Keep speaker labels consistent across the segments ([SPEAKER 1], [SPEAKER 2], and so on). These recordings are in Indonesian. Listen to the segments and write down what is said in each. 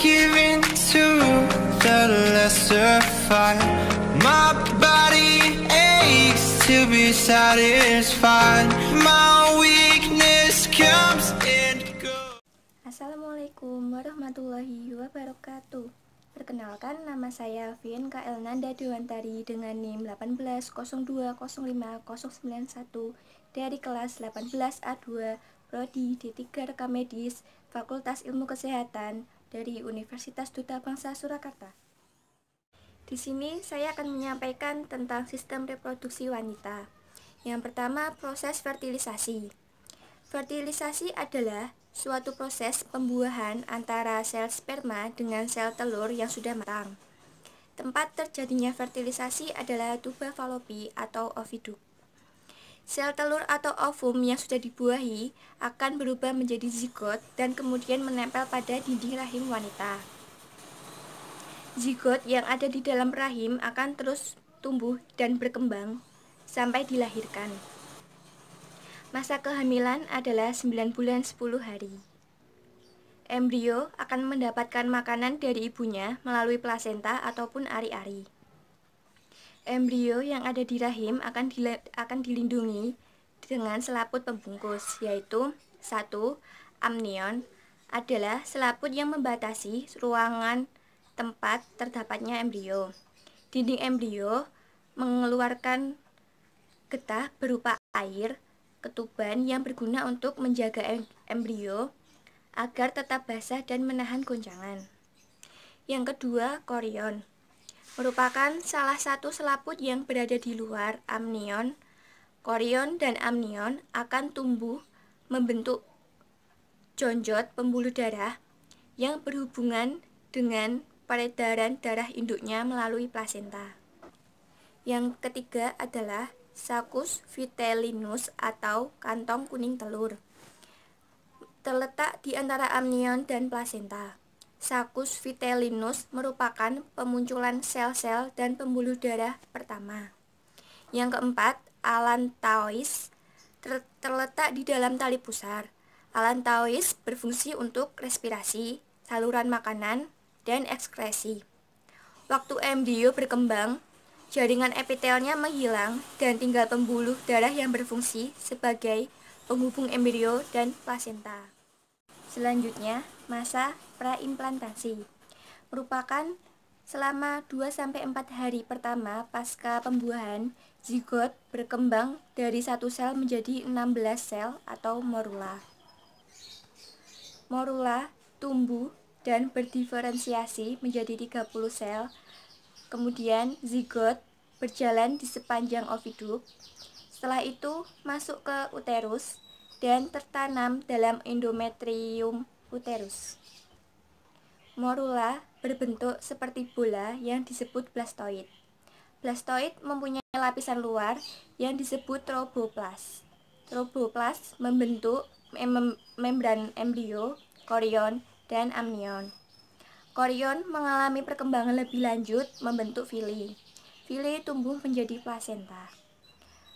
[SPEAKER 1] Assalamualaikum warahmatullahi wabarakatuh Perkenalkan, nama saya Vin KL Nanda Dewantari dengan NIM 180205091 dari kelas 18A2 Prodi D3 Rekam Fakultas Ilmu Kesehatan dari Universitas Duta Bangsa Surakarta. Di sini saya akan menyampaikan tentang sistem reproduksi wanita. Yang pertama, proses fertilisasi. Fertilisasi adalah suatu proses pembuahan antara sel sperma dengan sel telur yang sudah matang. Tempat terjadinya fertilisasi adalah tuba falopi atau oviduk. Sel telur atau ovum yang sudah dibuahi akan berubah menjadi zigot dan kemudian menempel pada dinding rahim wanita. Zigot yang ada di dalam rahim akan terus tumbuh dan berkembang sampai dilahirkan. Masa kehamilan adalah 9 bulan 10 hari. Embrio akan mendapatkan makanan dari ibunya melalui plasenta ataupun ari-ari. Embrio yang ada di rahim akan akan dilindungi dengan selaput pembungkus yaitu satu Amnion adalah selaput yang membatasi ruangan tempat terdapatnya embrio. Dinding embrio mengeluarkan getah berupa air ketuban yang berguna untuk menjaga embrio agar tetap basah dan menahan goncangan. Yang kedua, korion merupakan salah satu selaput yang berada di luar amnion. Korion dan amnion akan tumbuh membentuk jonjot pembuluh darah yang berhubungan dengan peredaran darah induknya melalui plasenta. Yang ketiga adalah sacus vitellinus atau kantong kuning telur. Terletak di antara amnion dan plasenta. Sakus vitellinus merupakan pemunculan sel-sel dan pembuluh darah pertama. Yang keempat, allantois ter terletak di dalam tali pusar. Allantois berfungsi untuk respirasi, saluran makanan, dan ekskresi. Waktu embrio berkembang, jaringan epitelnya menghilang dan tinggal pembuluh darah yang berfungsi sebagai penghubung embrio dan plasenta. Selanjutnya, masa praimplantasi merupakan selama 2-4 hari pertama pasca pembuahan, zigot berkembang dari satu sel menjadi 16 sel atau morula. Morula tumbuh dan berdiferensiasi menjadi 30 sel, kemudian zigot berjalan di sepanjang oviduk, setelah itu masuk ke uterus, dan tertanam dalam endometrium uterus. Morula berbentuk seperti bola yang disebut blastoid. Blastoid mempunyai lapisan luar yang disebut troboplas. Troboplas membentuk mem membran embrio, korion, dan amnion. Korion mengalami perkembangan lebih lanjut membentuk fili. Fili tumbuh menjadi plasenta.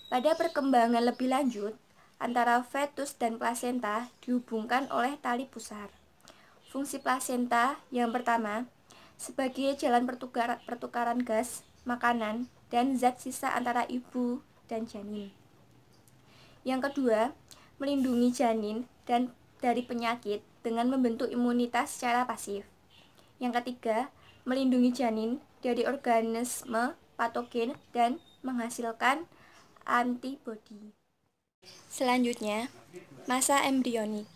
[SPEAKER 1] Pada perkembangan lebih lanjut, antara fetus dan plasenta dihubungkan oleh tali pusar. Fungsi plasenta yang pertama, sebagai jalan pertukar, pertukaran gas, makanan, dan zat sisa antara ibu dan janin. Yang kedua, melindungi janin dan dari penyakit dengan membentuk imunitas secara pasif. Yang ketiga, melindungi janin dari organisme patogen dan menghasilkan antibodi. Selanjutnya, masa embrionik.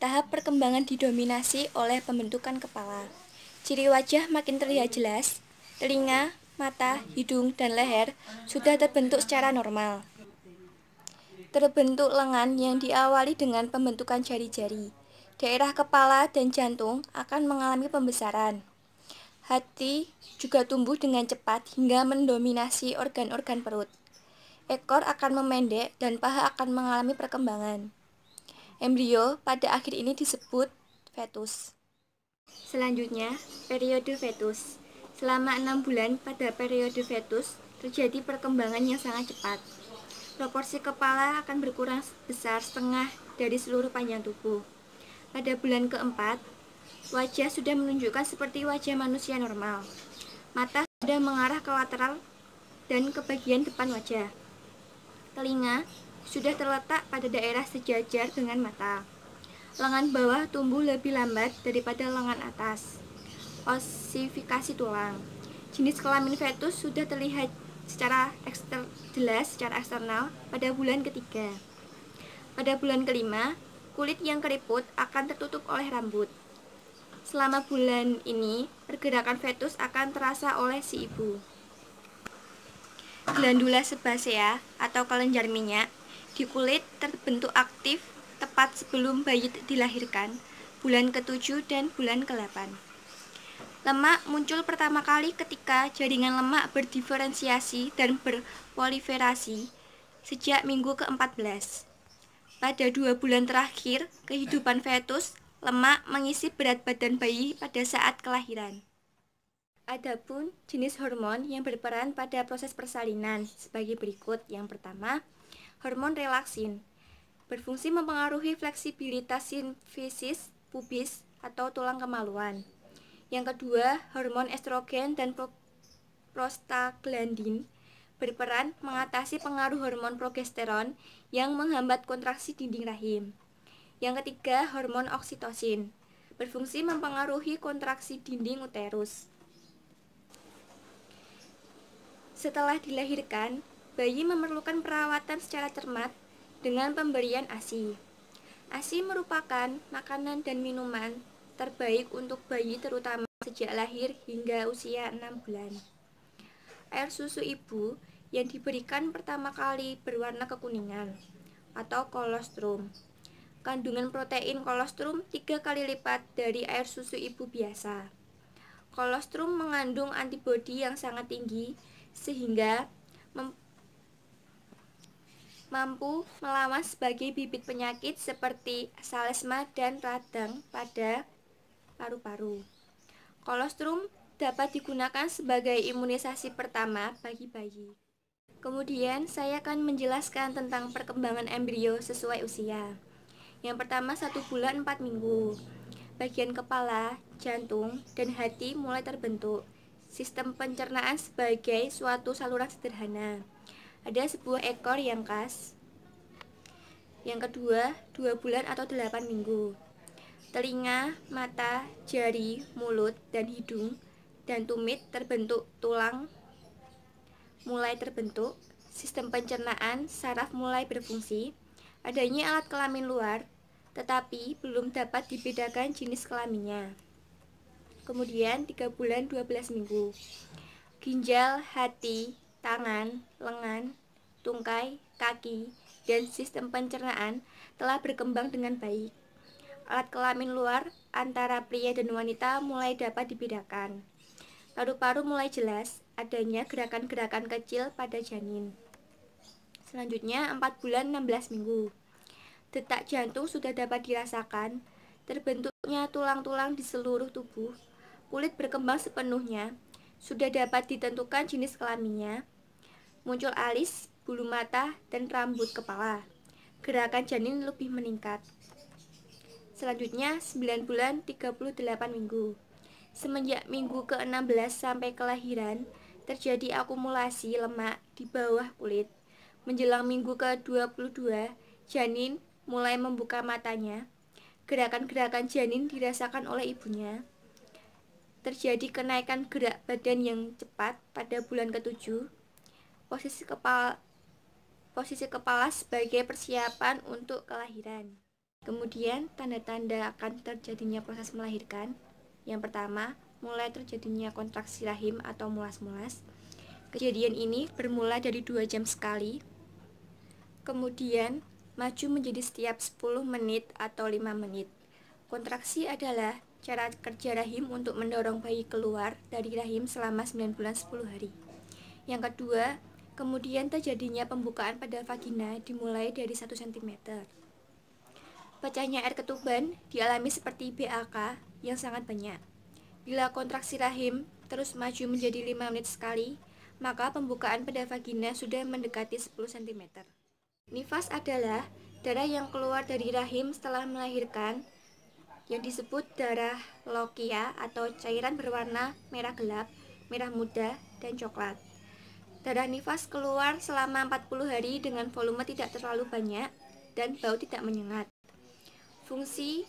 [SPEAKER 1] Tahap perkembangan didominasi oleh pembentukan kepala. Ciri wajah makin terlihat jelas, telinga, mata, hidung, dan leher sudah terbentuk secara normal. Terbentuk lengan yang diawali dengan pembentukan jari-jari. Daerah kepala dan jantung akan mengalami pembesaran. Hati juga tumbuh dengan cepat hingga mendominasi organ-organ perut ekor akan memendek dan paha akan mengalami perkembangan. Embrio pada akhir ini disebut fetus. Selanjutnya, periode fetus. Selama enam bulan pada periode fetus terjadi perkembangan yang sangat cepat. Proporsi kepala akan berkurang besar setengah dari seluruh panjang tubuh. Pada bulan keempat, wajah sudah menunjukkan seperti wajah manusia normal. Mata sudah mengarah ke lateral dan ke bagian depan wajah. Telinga sudah terletak pada daerah sejajar dengan mata. Lengan bawah tumbuh lebih lambat daripada lengan atas. Osifikasi tulang. Jenis kelamin fetus sudah terlihat secara ekster, jelas secara eksternal pada bulan ketiga. Pada bulan kelima, kulit yang keriput akan tertutup oleh rambut. Selama bulan ini, pergerakan fetus akan terasa oleh si ibu. Glandula sebasea atau kelenjar minyak di kulit terbentuk aktif tepat sebelum bayi dilahirkan, bulan ke-7 dan bulan ke-8. Lemak muncul pertama kali ketika jaringan lemak berdiferensiasi dan berproliferasi sejak minggu ke-14. Pada dua bulan terakhir kehidupan fetus, lemak mengisi berat badan bayi pada saat kelahiran. Adapun jenis hormon yang berperan pada proses persalinan sebagai berikut. Yang pertama, hormon relaksin. Berfungsi mempengaruhi fleksibilitas sinfisis pubis atau tulang kemaluan. Yang kedua, hormon estrogen dan pro prostaglandin berperan mengatasi pengaruh hormon progesteron yang menghambat kontraksi dinding rahim. Yang ketiga, hormon oksitosin berfungsi mempengaruhi kontraksi dinding uterus. Setelah dilahirkan, bayi memerlukan perawatan secara cermat dengan pemberian ASI. ASI merupakan makanan dan minuman terbaik untuk bayi terutama sejak lahir hingga usia 6 bulan. Air susu ibu yang diberikan pertama kali berwarna kekuningan atau kolostrum. Kandungan protein kolostrum tiga kali lipat dari air susu ibu biasa. Kolostrum mengandung antibodi yang sangat tinggi sehingga mampu melawan sebagai bibit penyakit seperti salesma dan radang pada paru-paru. Kolostrum dapat digunakan sebagai imunisasi pertama bagi bayi. Kemudian saya akan menjelaskan tentang perkembangan embrio sesuai usia. Yang pertama satu bulan 4 minggu. Bagian kepala, jantung, dan hati mulai terbentuk Sistem pencernaan sebagai suatu saluran sederhana. Ada sebuah ekor yang khas. Yang kedua, dua bulan atau delapan minggu. Telinga, mata, jari, mulut, dan hidung, dan tumit terbentuk tulang mulai terbentuk, sistem pencernaan saraf mulai berfungsi, adanya alat kelamin luar, tetapi belum dapat dibedakan jenis kelaminnya kemudian 3 bulan 12 minggu. Ginjal, hati, tangan, lengan, tungkai, kaki, dan sistem pencernaan telah berkembang dengan baik. Alat kelamin luar antara pria dan wanita mulai dapat dibedakan. Paru-paru mulai jelas adanya gerakan-gerakan kecil pada janin. Selanjutnya 4 bulan 16 minggu. Detak jantung sudah dapat dirasakan, terbentuknya tulang-tulang di seluruh tubuh, kulit berkembang sepenuhnya, sudah dapat ditentukan jenis kelaminnya, muncul alis, bulu mata, dan rambut kepala. Gerakan janin lebih meningkat. Selanjutnya, 9 bulan 38 minggu. Semenjak minggu ke-16 sampai kelahiran, terjadi akumulasi lemak di bawah kulit. Menjelang minggu ke-22, janin mulai membuka matanya. Gerakan-gerakan janin dirasakan oleh ibunya terjadi kenaikan gerak badan yang cepat pada bulan ketujuh. Posisi kepala posisi kepala sebagai persiapan untuk kelahiran. Kemudian tanda-tanda akan terjadinya proses melahirkan. Yang pertama, mulai terjadinya kontraksi rahim atau mulas-mulas. Kejadian ini bermula dari dua jam sekali. Kemudian maju menjadi setiap 10 menit atau lima menit. Kontraksi adalah cara kerja rahim untuk mendorong bayi keluar dari rahim selama 9 bulan 10 hari. Yang kedua, kemudian terjadinya pembukaan pada vagina dimulai dari 1 cm. Pecahnya air ketuban dialami seperti BAK yang sangat banyak. Bila kontraksi rahim terus maju menjadi 5 menit sekali, maka pembukaan pada vagina sudah mendekati 10 cm. Nifas adalah darah yang keluar dari rahim setelah melahirkan yang disebut darah lokia atau cairan berwarna merah gelap, merah muda, dan coklat. Darah nifas keluar selama 40 hari dengan volume tidak terlalu banyak dan bau tidak menyengat. Fungsi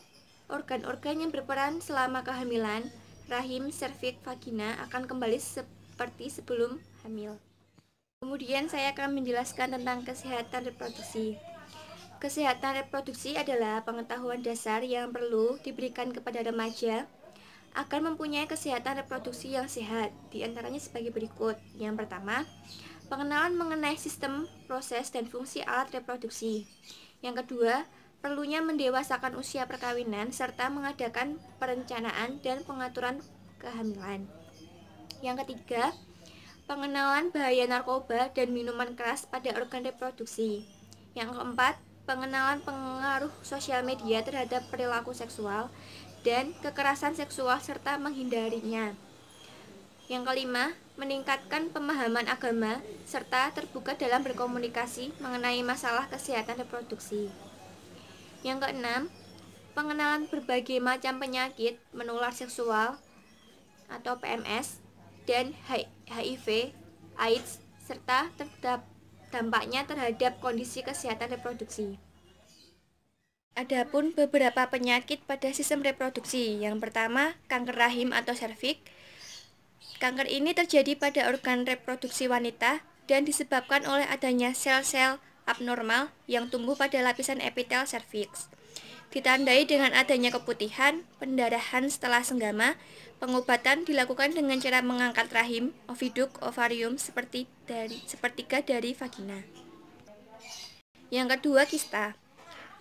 [SPEAKER 1] organ-organ yang berperan selama kehamilan, rahim, servik, vagina akan kembali seperti sebelum hamil. Kemudian saya akan menjelaskan tentang kesehatan reproduksi. Kesehatan reproduksi adalah pengetahuan dasar yang perlu diberikan kepada remaja agar mempunyai kesehatan reproduksi yang sehat, diantaranya sebagai berikut. Yang pertama, pengenalan mengenai sistem, proses, dan fungsi alat reproduksi. Yang kedua, perlunya mendewasakan usia perkawinan serta mengadakan perencanaan dan pengaturan kehamilan. Yang ketiga, pengenalan bahaya narkoba dan minuman keras pada organ reproduksi. Yang keempat, pengenalan pengaruh sosial media terhadap perilaku seksual dan kekerasan seksual serta menghindarinya. Yang kelima, meningkatkan pemahaman agama serta terbuka dalam berkomunikasi mengenai masalah kesehatan reproduksi. Yang keenam, pengenalan berbagai macam penyakit menular seksual atau PMS dan HIV, AIDS serta terdapat dampaknya terhadap kondisi kesehatan reproduksi. Adapun beberapa penyakit pada sistem reproduksi. Yang pertama, kanker rahim atau serviks. Kanker ini terjadi pada organ reproduksi wanita dan disebabkan oleh adanya sel-sel abnormal yang tumbuh pada lapisan epitel serviks. Ditandai dengan adanya keputihan, pendarahan setelah senggama, Pengobatan dilakukan dengan cara mengangkat rahim, oviduk, ovarium seperti dari sepertiga dari vagina. Yang kedua, kista.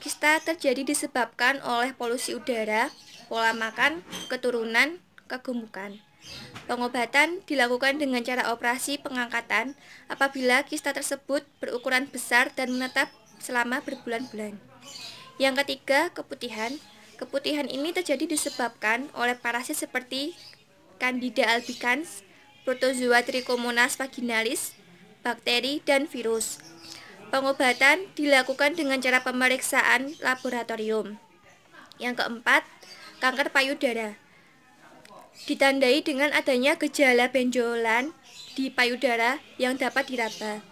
[SPEAKER 1] Kista terjadi disebabkan oleh polusi udara, pola makan, keturunan, kegemukan. Pengobatan dilakukan dengan cara operasi pengangkatan apabila kista tersebut berukuran besar dan menetap selama berbulan-bulan. Yang ketiga, keputihan. Keputihan ini terjadi disebabkan oleh parasit seperti Candida albicans, protozoa Trichomonas vaginalis, bakteri, dan virus. Pengobatan dilakukan dengan cara pemeriksaan laboratorium. Yang keempat, kanker payudara. Ditandai dengan adanya gejala benjolan di payudara yang dapat diraba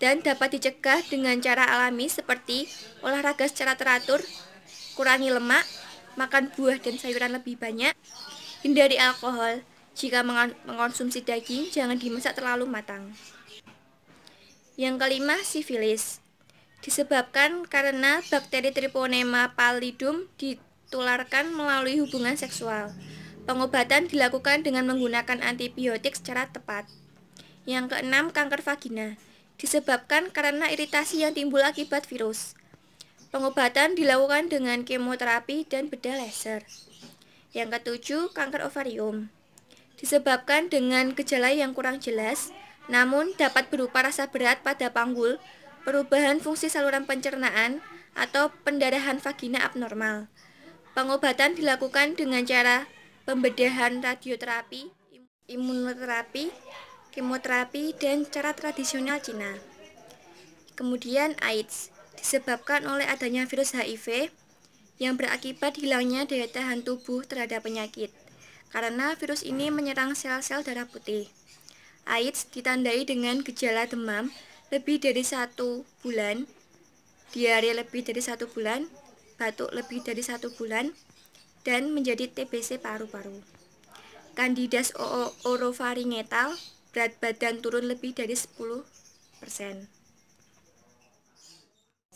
[SPEAKER 1] dan dapat dicegah dengan cara alami seperti olahraga secara teratur, kurangi lemak, makan buah dan sayuran lebih banyak, hindari alkohol. Jika mengonsumsi daging, jangan dimasak terlalu matang. Yang kelima, sifilis. Disebabkan karena bakteri Treponema pallidum ditularkan melalui hubungan seksual. Pengobatan dilakukan dengan menggunakan antibiotik secara tepat. Yang keenam, kanker vagina. Disebabkan karena iritasi yang timbul akibat virus. Pengobatan dilakukan dengan kemoterapi dan bedah laser. Yang ketujuh, kanker ovarium. Disebabkan dengan gejala yang kurang jelas, namun dapat berupa rasa berat pada panggul, perubahan fungsi saluran pencernaan, atau pendarahan vagina abnormal. Pengobatan dilakukan dengan cara pembedahan radioterapi, imunoterapi, kemoterapi, dan cara tradisional Cina. Kemudian AIDS disebabkan oleh adanya virus HIV yang berakibat hilangnya daya tahan tubuh terhadap penyakit karena virus ini menyerang sel-sel darah putih. AIDS ditandai dengan gejala demam lebih dari satu bulan, diare lebih dari satu bulan, batuk lebih dari satu bulan, dan menjadi TBC paru-paru. Kandidas orofaringetal berat badan turun lebih dari 10%.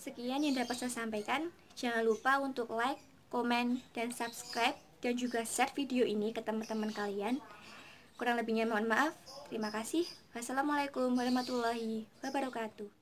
[SPEAKER 1] Sekian yang dapat saya sampaikan. Jangan lupa untuk like, komen, dan subscribe, dan juga share video ini ke teman-teman kalian. Kurang lebihnya mohon maaf. Terima kasih. Wassalamualaikum warahmatullahi wabarakatuh.